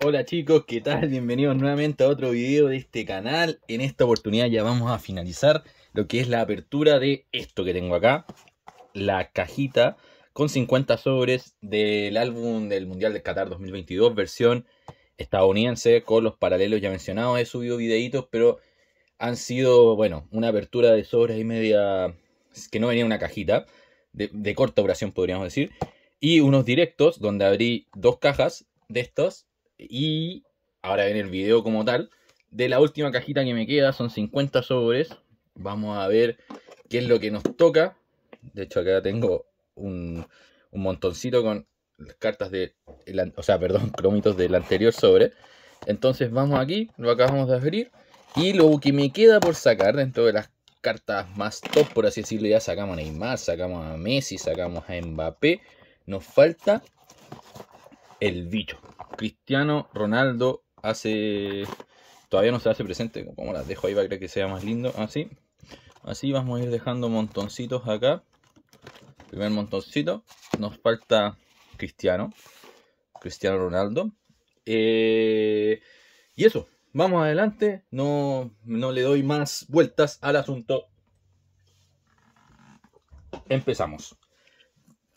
Hola chicos, ¿qué tal? Bienvenidos nuevamente a otro video de este canal. En esta oportunidad ya vamos a finalizar lo que es la apertura de esto que tengo acá. La cajita con 50 sobres del álbum del Mundial de Qatar 2022, versión estadounidense, con los paralelos ya mencionados. He subido videitos, pero han sido, bueno, una apertura de sobres y media que no venía una cajita, de, corta duración podríamos decir. Y unos directos donde abrí dos cajas de estos y ahora en el video como tal. De la última cajita que me queda, son 50 sobres. Vamos a ver qué es lo que nos toca. De hecho, acá tengo un, montoncito con las cartas de. o sea, perdón, cromitos del anterior sobre. Entonces vamos aquí, lo acabamos de abrir. Y lo que me queda por sacar dentro de las cartas más top, por así decirlo, ya sacamos a Neymar, sacamos a Messi, sacamos a Mbappé. Nos falta el bicho. Cristiano Ronaldo hace. Todavía no se hace presente, como las dejo ahí para que sea más lindo. Así. Ah, Así vamos a ir dejando montoncitos acá. Primer montoncito. Nos falta Cristiano. Cristiano Ronaldo. Eh, y eso. Vamos adelante. No, no le doy más vueltas al asunto. Empezamos.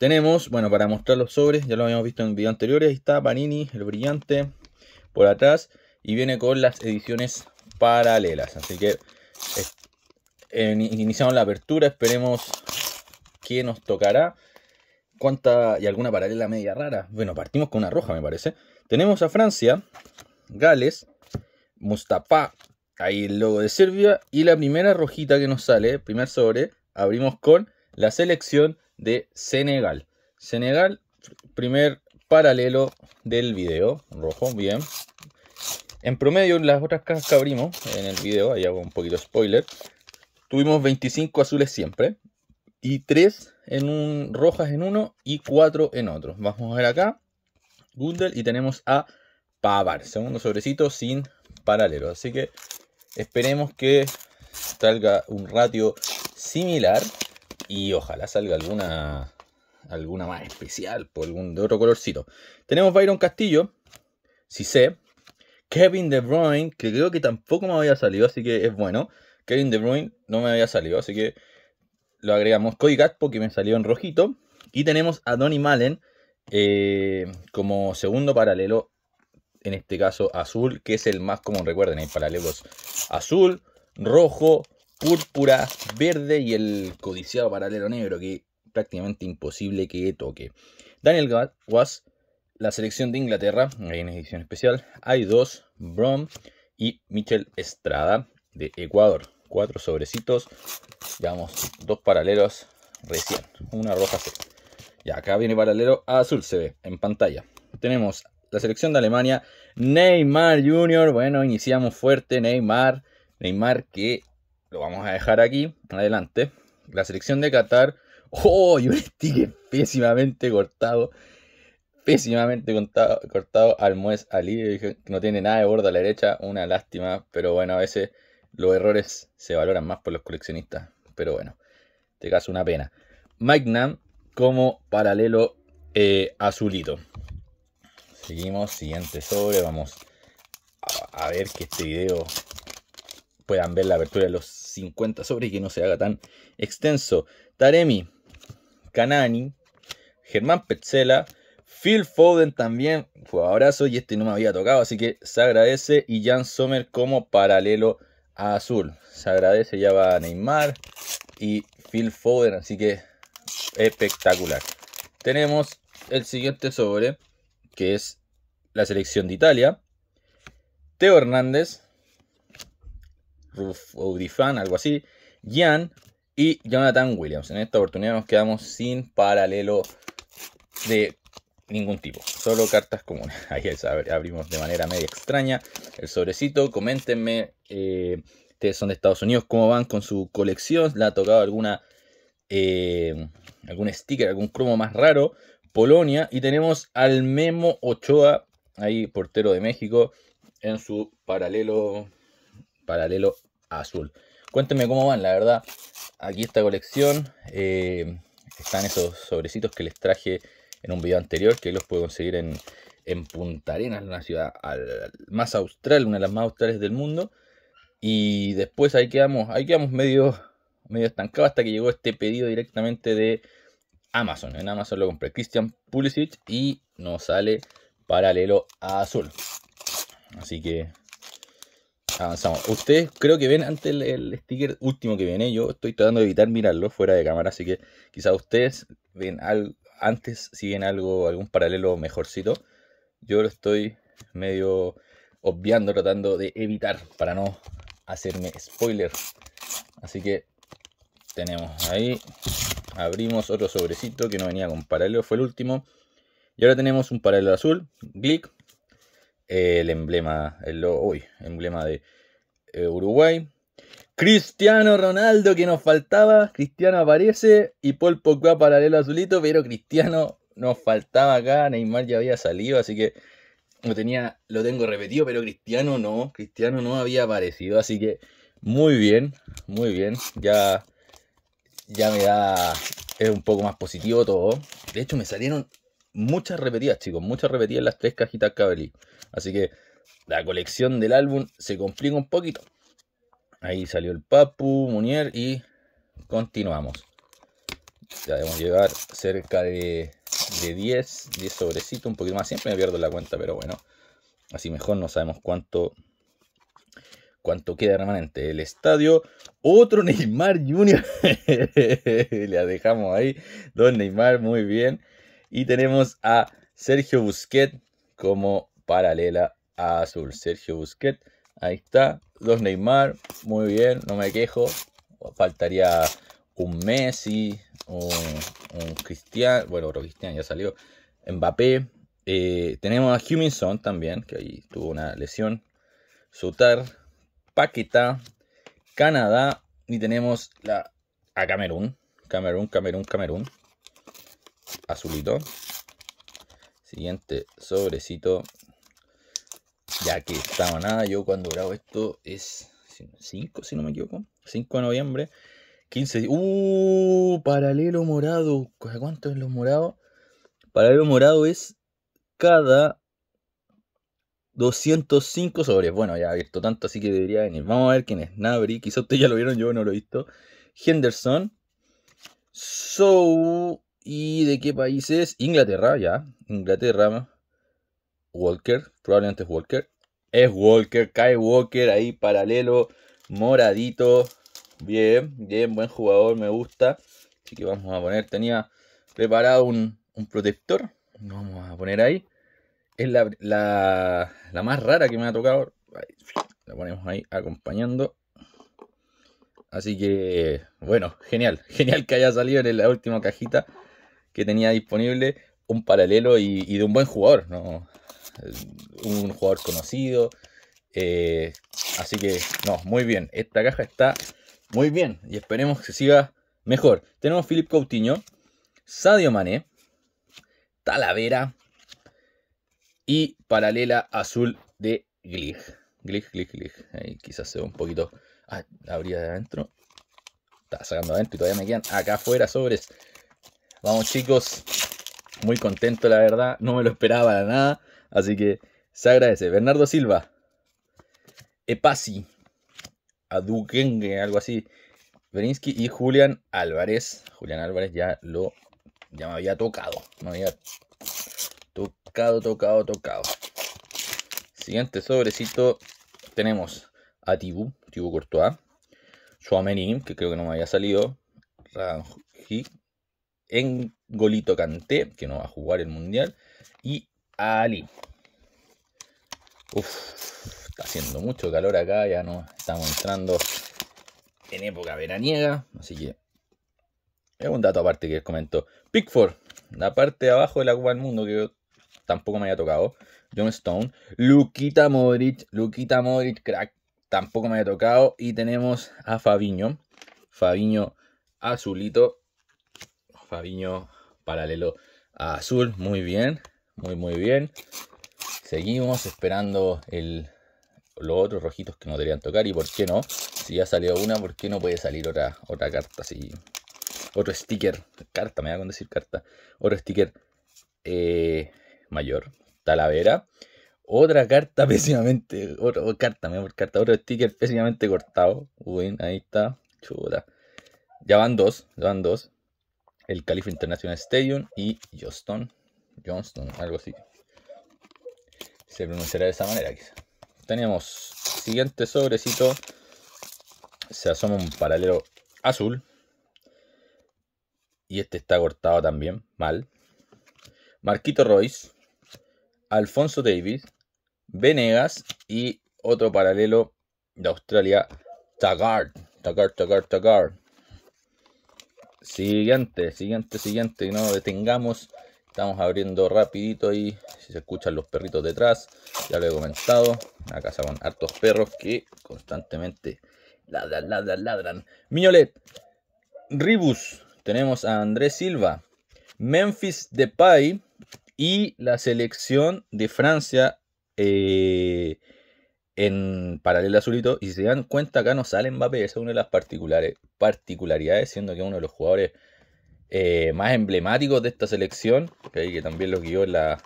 Tenemos, bueno, para mostrar los sobres, ya lo habíamos visto en videos anteriores, ahí está Panini, el brillante, por atrás, y viene con las ediciones paralelas. Así que eh, iniciamos la apertura, esperemos qué nos tocará. Cuánta y alguna paralela media rara. Bueno, partimos con una roja, me parece. Tenemos a Francia, Gales, Mustafa, ahí el logo de Serbia. Y la primera rojita que nos sale, primer sobre, abrimos con la selección de Senegal. Senegal, primer paralelo del video, rojo, bien. En promedio, las otras cajas que abrimos en el video, ahí hago un poquito spoiler, tuvimos 25 azules siempre y 3 en un, rojas en uno y 4 en otro. Vamos a ver acá, Gundel, y tenemos a Pavar, segundo sobrecito sin paralelo. Así que esperemos que salga un ratio similar y ojalá salga alguna alguna más especial, por pues, algún de otro colorcito. Tenemos Byron Castillo, si sé. Kevin De Bruyne, que creo que tampoco me había salido, así que es bueno. Kevin De Bruyne no me había salido, así que lo agregamos. Cody porque me salió en rojito. Y tenemos a Donny Malen eh, como segundo paralelo, en este caso azul, que es el más común, recuerden, hay paralelos azul, rojo, púrpura, verde y el codiciado paralelo negro, que prácticamente imposible que toque. Daniel Was, la selección de Inglaterra, hay una edición especial, hay dos, Brom y Michel Estrada de Ecuador. Cuatro sobrecitos, digamos, dos paralelos recién, una roja C. Y acá viene paralelo a azul, se ve en pantalla. Tenemos la selección de Alemania, Neymar Jr., bueno, iniciamos fuerte, Neymar, Neymar que lo vamos a dejar aquí, adelante. La selección de Qatar. ¡Oh! Y un sticker pésimamente cortado. Pésimamente cortado al Moes Ali. no tiene nada de bordo a la derecha. Una lástima. Pero bueno, a veces los errores se valoran más por los coleccionistas. Pero bueno, en este caso una pena. Mike como paralelo eh, azulito. Seguimos, siguiente sobre. Vamos a, a ver que este video puedan ver la apertura de los 50 y que no se haga tan extenso. Taremi, Canani, Germán Petzela, Phil Foden también, fue abrazo y este no me había tocado, así que se agradece y Jan Sommer como paralelo a Azul. Se agradece, ya va Neymar y Phil Foden, así que espectacular. Tenemos el siguiente sobre, que es la selección de Italia. Teo Hernández, Ruf Audifan, algo así, Jan y Jonathan Williams. En esta oportunidad nos quedamos sin paralelo de ningún tipo, solo cartas comunes. Ahí abrimos de manera media extraña el sobrecito. Coméntenme, eh, ustedes son de Estados Unidos, cómo van con su colección. ¿Le ha tocado alguna, eh, algún sticker, algún cromo más raro? Polonia y tenemos al Memo Ochoa, ahí portero de México, en su paralelo paralelo azul. Cuéntenme cómo van, la verdad. Aquí esta colección. Eh, están esos sobrecitos que les traje en un video anterior, que los puedo conseguir en, en Punta Arenas, una ciudad al, más austral, una de las más australes del mundo. Y después ahí quedamos, ahí quedamos medio, medio estancado hasta que llegó este pedido directamente de Amazon. En Amazon lo compré Christian Pulisic y nos sale paralelo a azul. Así que avanzamos. Ustedes creo que ven antes el, sticker último que viene. Yo estoy tratando de evitar mirarlo fuera de cámara, así que quizás ustedes ven algo, antes si ven algo, algún paralelo mejorcito. Yo lo estoy medio obviando, tratando de evitar para no hacerme spoiler. Así que tenemos ahí. Abrimos otro sobrecito que no venía con paralelo, fue el último. Y ahora tenemos un paralelo azul, Glick, el emblema, el emblema de eh, Uruguay. Cristiano Ronaldo que nos faltaba, Cristiano aparece y Paul Pogba paralelo azulito, pero Cristiano nos faltaba acá, Neymar ya había salido, así que lo tenía, lo tengo repetido, pero Cristiano no, Cristiano no había aparecido, así que muy bien, muy bien, ya ya me da es un poco más positivo todo. De hecho me salieron muchas repetidas, chicos, muchas repetidas las tres cajitas abrí. Así que la colección del álbum se complica un poquito. Ahí salió el Papu, Munier y continuamos. Ya debemos llegar cerca de, 10, 10 sobrecitos, un poquito más. Siempre me pierdo la cuenta, pero bueno. Así mejor no sabemos cuánto, cuánto queda realmente. El estadio, otro Neymar Junior. Le dejamos ahí. Don Neymar, muy bien. Y tenemos a Sergio Busquet como paralela a azul. Sergio Busquets, ahí está. Dos Neymar, muy bien, no me quejo. Faltaría un Messi, un, un Cristian, bueno, otro Cristian ya salió. Mbappé. Eh, tenemos a Huminson también, que ahí tuvo una lesión. Sutar, Paquita. Canadá. Y tenemos la, a Camerún. Camerún, Camerún, Camerún. Azulito. Siguiente sobrecito. Ya que estaba nada, yo cuando grabo esto es 5, si no me equivoco. 5 de noviembre. 15. ¡Uh! Paralelo morado. ¿Cuánto es los morado? Paralelo morado es cada 205 sobres. Bueno, ya he abierto tanto, así que debería venir. Vamos a ver quién es. Nabri. quizás ustedes ya lo vieron, yo no lo he visto. Henderson. So. ¿Y de qué país es? Inglaterra, ya. Inglaterra. Walker, probablemente es Walker. Es Walker, Kai Walker ahí paralelo, moradito. Bien, bien, buen jugador, me gusta. Así que vamos a poner, tenía preparado un, un protector. Lo vamos a poner ahí. Es la, más rara que me ha tocado. La ponemos ahí acompañando. Así que, bueno, genial. Genial que haya salido en la última cajita que tenía disponible un paralelo y, y de un buen jugador. No, un jugador conocido. Eh, así que, no, muy bien. Esta caja está muy bien y esperemos que siga mejor. Tenemos Philip Coutinho, Sadio Mané, Talavera y paralela azul de Glig. Glig, Glig, Glig. Ahí quizás se ve un poquito. Ah, abría de adentro. Está sacando adentro y todavía me quedan acá afuera sobres. Vamos, chicos. Muy contento, la verdad. No me lo esperaba para nada. Así que se agradece. Bernardo Silva, Epasi, Adugengue, algo así. Berinsky y Julián Álvarez. Julián Álvarez ya lo. Ya me había tocado. No había tocado, tocado, tocado. Siguiente sobrecito. Tenemos a Tibu, Tibu Courtois. Suamenim, que creo que no me había salido. Ranji. Engolito Canté, que no va a jugar el mundial. Y Ali. Uf, está haciendo mucho calor acá, ya no estamos entrando en época veraniega, así que es un dato aparte que les comento. Pickford, la parte de abajo de la Cuba del Mundo que tampoco me haya tocado. John Stone, Luquita Modric, Luquita Modric, crack, tampoco me había tocado. Y tenemos a Fabiño, Fabiño azulito, Fabiño paralelo a azul, muy bien muy muy bien. Seguimos esperando el, los otros rojitos que nos deberían tocar. ¿Y por qué no? Si ya salió una, ¿por qué no puede salir otra, otra carta? Si, otro sticker. Carta, me da con decir carta. Otro sticker eh, mayor. Talavera. Otra carta pésimamente. Otra oh, carta, mejor carta. Otro sticker pésimamente cortado. Uy, ahí está. Chuta. Ya van dos. Ya van dos. El Califa International Stadium y Johnston Johnston, algo así. Se pronunciará de esa manera, quizá. Tenemos siguiente sobrecito. Se asoma un paralelo azul. Y este está cortado también, mal. Marquito Royce, Alfonso Davis, Venegas y otro paralelo de Australia, Taggart. Taggart, Tagard, Tagard. Siguiente, siguiente, siguiente. No detengamos Estamos abriendo rapidito ahí, si se escuchan los perritos detrás, ya lo he comentado. Una casa con hartos perros que constantemente ladran, ladran, ladran. Miñolet, Ribus, tenemos a Andrés Silva, Memphis Depay y la selección de Francia eh, en paralelo azulito. Y si se dan cuenta, acá no sale Mbappé, esa es una de las particularidades, siendo que uno de los jugadores eh, más emblemáticos de esta selección, que también lo guió en la,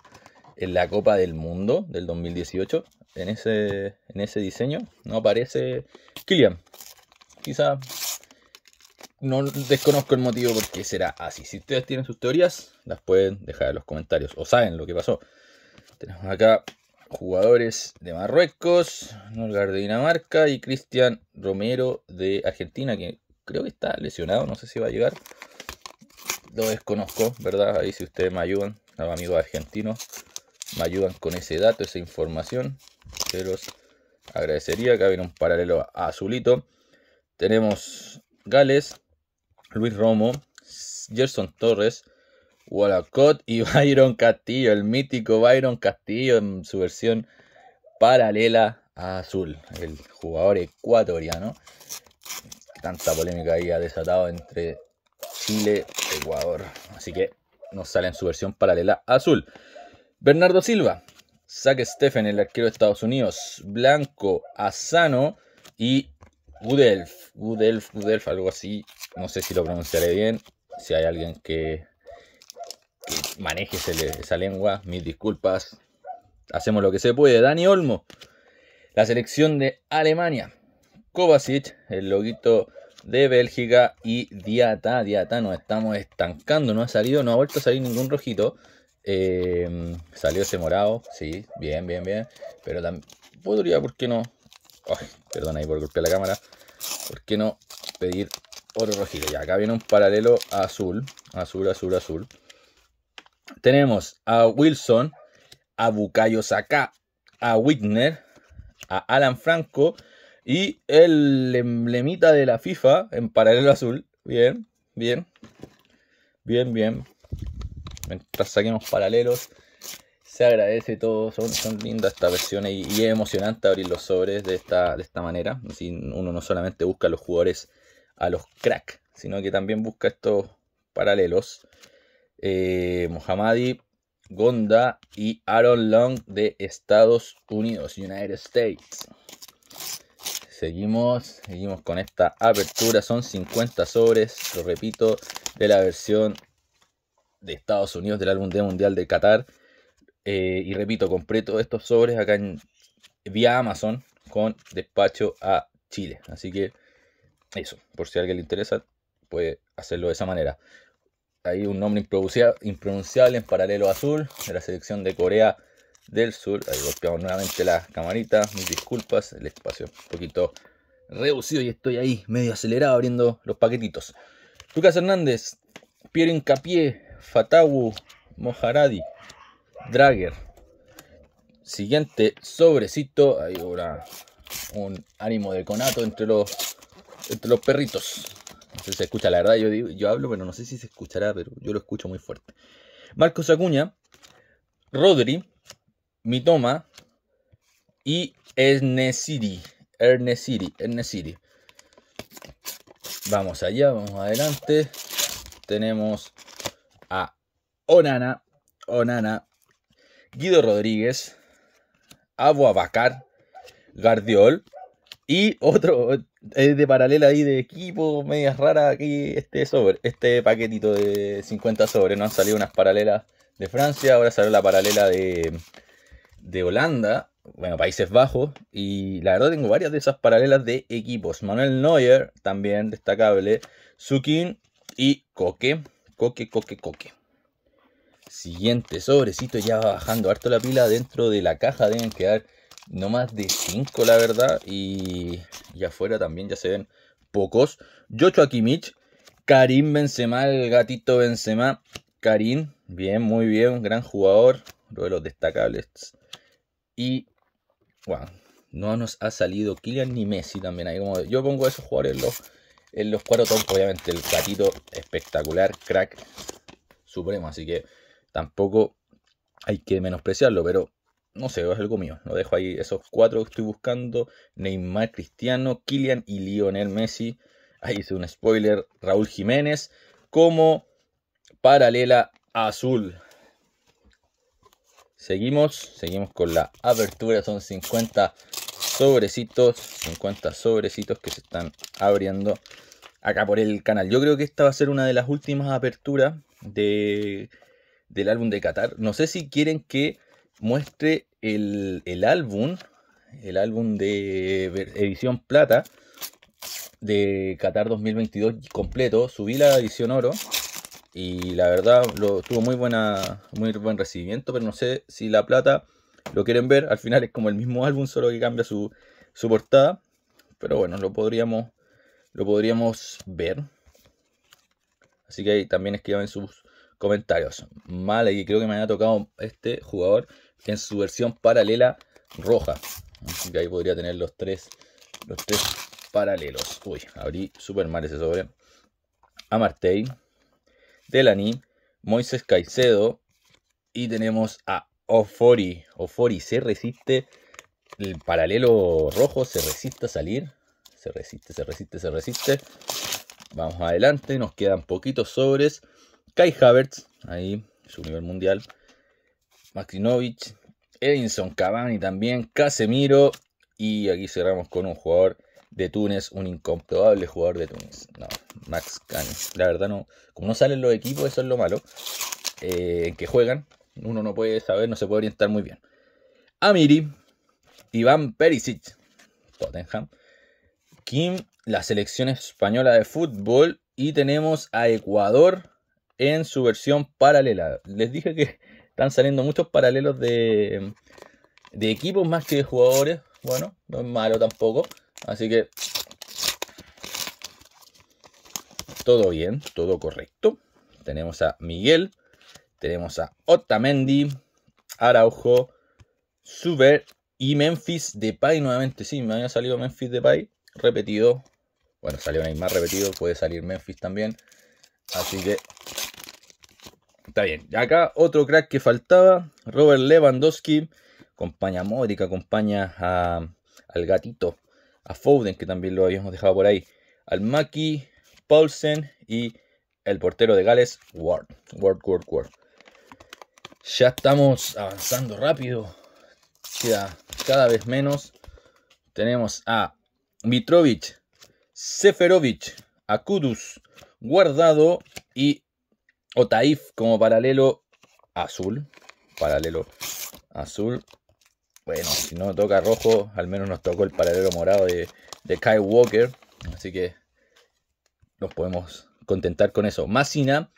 en la Copa del Mundo del 2018. En ese, en ese diseño no aparece Kylian. Quizá no desconozco el motivo por qué será así. Si ustedes tienen sus teorías, las pueden dejar en los comentarios o saben lo que pasó. Tenemos acá jugadores de Marruecos, Norgar de Dinamarca y Cristian Romero de Argentina, que creo que está lesionado, no sé si va a llegar lo desconozco, ¿verdad? Ahí si ustedes me ayudan, amigos argentinos, me ayudan con ese dato, esa información. Se los agradecería. que viene un paralelo azulito. Tenemos Gales, Luis Romo, Gerson Torres, Wallacott y Byron Castillo, el mítico Byron Castillo en su versión paralela a Azul, el jugador ecuatoriano. Tanta polémica ahí ha desatado entre Chile Así que nos sale en su versión paralela azul. Bernardo Silva, Zach Stephen, el arquero de Estados Unidos, Blanco, Asano y Gudelf. Gudelf, Gudelf, algo así. No sé si lo pronunciaré bien. Si hay alguien que, maneje esa lengua, mis disculpas. Hacemos lo que se puede. Dani Olmo, la selección de Alemania. Kovacic, el loguito de Bélgica y Diata. Diata nos estamos estancando, no ha salido, no ha vuelto a salir ningún rojito. Eh, salió ese morado, sí, bien, bien, bien. Pero también podría, ¿por qué no? Perdona, perdón ahí por golpear la cámara. ¿Por qué no pedir otro rojito? Y acá viene un paralelo azul, azul, azul, azul. Tenemos a Wilson, a Bucayo Saka, a Whitner, a Alan Franco y el emblemita de la FIFA en paralelo azul. Bien, bien. Bien, bien. Mientras saquemos paralelos, se agradece todo. Son, son lindas estas versiones y, es emocionante abrir los sobres de esta, de esta manera. uno no solamente busca a los jugadores, a los crack, sino que también busca estos paralelos. Eh, Mohammadi, Gonda y Aaron Long de Estados Unidos, United States seguimos, seguimos con esta apertura. Son 50 sobres, lo repito, de la versión de Estados Unidos del álbum de mundial de Qatar. Eh, y repito, compré todos estos sobres acá en, vía Amazon con despacho a Chile. Así que eso, por si a alguien le interesa, puede hacerlo de esa manera. Hay un nombre impronunciable en paralelo azul de la selección de Corea del Sur. Ahí golpeamos nuevamente la camarita. Mis disculpas, el espacio un poquito reducido y estoy ahí medio acelerado abriendo los paquetitos. Lucas Hernández, Pierre Incapié, Fatawu, Mojaradi, Drager. Siguiente sobrecito. Ahí ahora un ánimo de conato entre los, los perritos. No sé si se escucha, la verdad yo, yo hablo, pero no sé si se escuchará, pero yo lo escucho muy fuerte. Marcos Acuña, Rodri, Mitoma y City. Ernesiri, City. Vamos allá, vamos adelante. Tenemos a Onana, Onana, Guido Rodríguez, Agua Bacar. Gardiol y otro eh, de paralela ahí de equipo, Medias rara aquí este sobre, este paquetito de 50 sobres, no han salido unas paralelas de Francia, ahora sale la paralela de de Holanda, bueno, Países Bajos, y la verdad tengo varias de esas paralelas de equipos. Manuel Neuer, también destacable, Sukin y Coque, Coque, Coque, Coque. Siguiente sobrecito, ya va bajando harto la pila dentro de la caja, deben quedar no más de 5 la verdad, y, y afuera también ya se ven pocos. Yocho Akimich. Karim Benzema, el gatito Benzema, Karim, bien, muy bien, gran jugador, uno de los destacables y, bueno, no nos ha salido Kylian ni Messi también. Ahí como yo pongo a esos jugadores en los, en los cuatro top, obviamente. El gatito espectacular, crack supremo. Así que tampoco hay que menospreciarlo, pero no sé, es algo mío. Lo dejo ahí. Esos cuatro que estoy buscando: Neymar, Cristiano, Kylian y Lionel Messi. Ahí hice un spoiler: Raúl Jiménez como paralela azul. Seguimos, seguimos con la apertura, son 50 sobrecitos, 50 sobrecitos que se están abriendo acá por el canal. Yo creo que esta va a ser una de las últimas aperturas del álbum de Qatar. No sé si quieren que muestre el, el álbum, el álbum de edición plata de Qatar 2022 completo. Subí la edición oro, y la verdad lo, tuvo muy, buena, muy buen recibimiento, pero no sé si La Plata lo quieren ver, al final es como el mismo álbum, solo que cambia su, portada, pero bueno, lo podríamos, lo podríamos ver. Así que ahí también escriban sus comentarios. Mal, y creo que me ha tocado este jugador en su versión paralela roja. Así que ahí podría tener los tres, los tres paralelos. Uy, abrí super mal ese sobre. Amartei. Delani, Moises Caicedo y tenemos a Ofori. Ofori se resiste, el paralelo rojo se resiste a salir, se resiste, se resiste, se resiste. Vamos adelante, nos quedan poquitos sobres. Kai Havertz, ahí, su nivel mundial. Maxinovich, Edinson Cavani también, Casemiro. Y aquí cerramos con un jugador de Túnez, un incomprobable jugador de Túnez. No, Max Cani. La verdad no, como no salen los equipos, eso es lo malo. Eh, en que juegan, uno no puede saber, no se puede orientar muy bien. Amiri, Iván Perisic, Tottenham. Kim, la selección española de fútbol. Y tenemos a Ecuador en su versión paralela. Les dije que están saliendo muchos paralelos de, de equipos más que de jugadores. Bueno, no es malo tampoco. Así que todo bien, todo correcto. Tenemos a Miguel, tenemos a Otamendi, Araujo, Super y Memphis Depay nuevamente. Sí, me había salido Memphis Depay repetido. Bueno, salió más repetido, puede salir Memphis también. Así que está bien. Acá otro crack que faltaba, Robert Lewandowski. Acompaña a Modric, acompaña al gatito a Foden, que también lo habíamos dejado por ahí, al Maki, Paulsen y el portero de Gales, Ward. Ward, Ward, Ward. Ya estamos avanzando rápido. Queda cada vez menos. Tenemos a Mitrovic, Seferovic, Akudus, Guardado y Otaif como paralelo azul. Paralelo azul. Bueno, si no toca rojo, al menos nos tocó el paralelo morado de, de Kyle Walker. Así que nos podemos contentar con eso. Massina,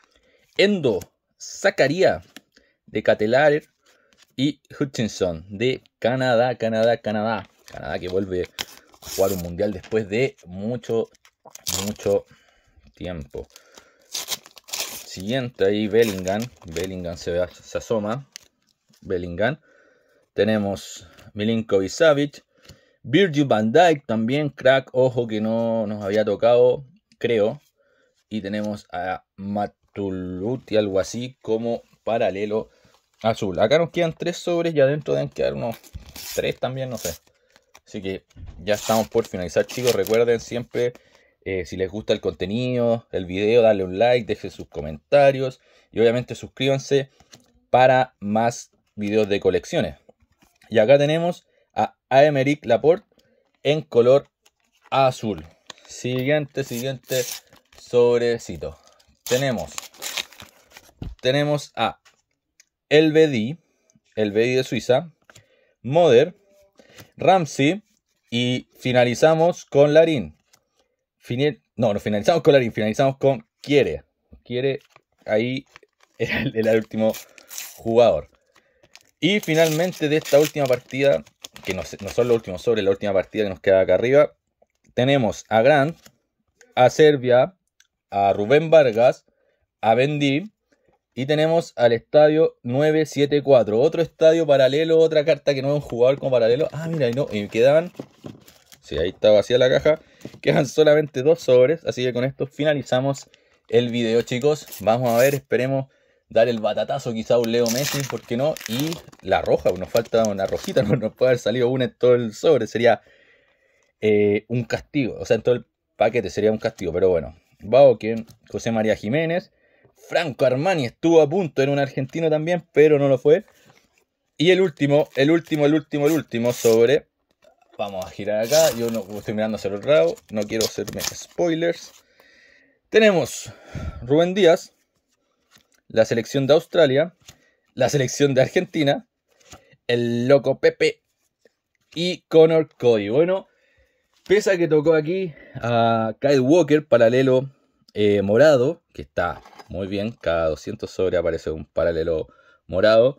Endo, Zacaría de Catelar y Hutchinson de Canadá, Canadá, Canadá. Canadá que vuelve a jugar un mundial después de mucho, mucho tiempo. Siguiente ahí Bellingham. Bellingham se, se asoma. Bellingham. Tenemos Milinkovic Savic. Virgil van Dijk también, crack, ojo que no nos había tocado, creo. Y tenemos a Matuluti, algo así, como paralelo azul. Acá nos quedan tres sobres y adentro deben quedar unos tres también, no sé. Así que ya estamos por finalizar, chicos. Recuerden siempre, eh, si les gusta el contenido, el video, dale un like, dejen sus comentarios y obviamente suscríbanse para más videos de colecciones. Y acá tenemos a Aemeric Laporte en color azul. Siguiente, siguiente sobrecito. Tenemos, tenemos a El Bedi, de Suiza, Moder, Ramsey y finalizamos con Larín. no, no finalizamos con Larín, finalizamos con Quiere. Quiere ahí era el último jugador. Y finalmente de esta última partida, que no, son los últimos sobre la última partida que nos queda acá arriba, tenemos a Grant, a Serbia, a Rubén Vargas, a Bendy y tenemos al estadio 974. Otro estadio paralelo, otra carta que no es un jugador con paralelo. Ah, mira, y no, y quedaban. Sí, ahí está vacía la caja. Quedan solamente dos sobres. Así que con esto finalizamos el video, chicos. Vamos a ver, esperemos dar el batatazo quizá a un Leo Messi, ¿por qué no? Y la roja, nos falta una rojita, no nos puede haber salido una en todo el sobre, sería eh, un castigo, o sea, en todo el paquete sería un castigo, pero bueno. Bauken, José María Jiménez, Franco Armani estuvo a punto, en un argentino también, pero no lo fue. Y el último, el último, el último, el último sobre... Vamos a girar acá, yo no estoy mirando hacer el rabo, no quiero hacerme spoilers. Tenemos Rubén Díaz, la selección de Australia, la selección de Argentina, el loco Pepe y Connor Cody. Bueno, pese a que tocó aquí a Kyle Walker, paralelo eh, morado, que está muy bien, cada 200 sobre aparece un paralelo morado.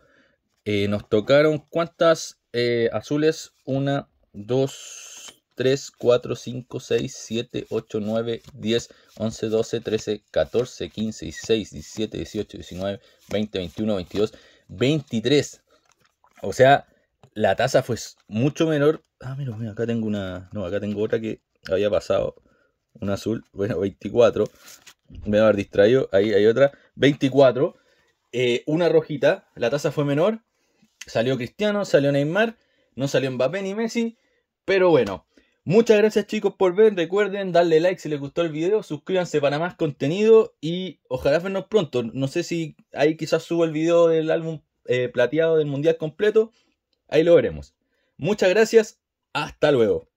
Eh, nos tocaron cuántas eh, azules, una, dos, 3, 4, 5, 6, 7, 8, 9, 10, 11, 12, 13, 14, 15, 16, 17, 18, 19, 20, 21, 22, 23. O sea, la tasa fue mucho menor. Ah, mira, acá tengo una. No, acá tengo otra que había pasado. Una azul, bueno, 24. Me voy a haber distraído. Ahí hay otra. 24. Eh, una rojita. La tasa fue menor. Salió Cristiano, salió Neymar. No salió Mbappé ni Messi. Pero bueno, Muchas gracias chicos por ver. Recuerden darle like si les gustó el video. Suscríbanse para más contenido. Y ojalá vernos pronto. No sé si ahí quizás subo el video del álbum eh, plateado del mundial completo. Ahí lo veremos. Muchas gracias. Hasta luego.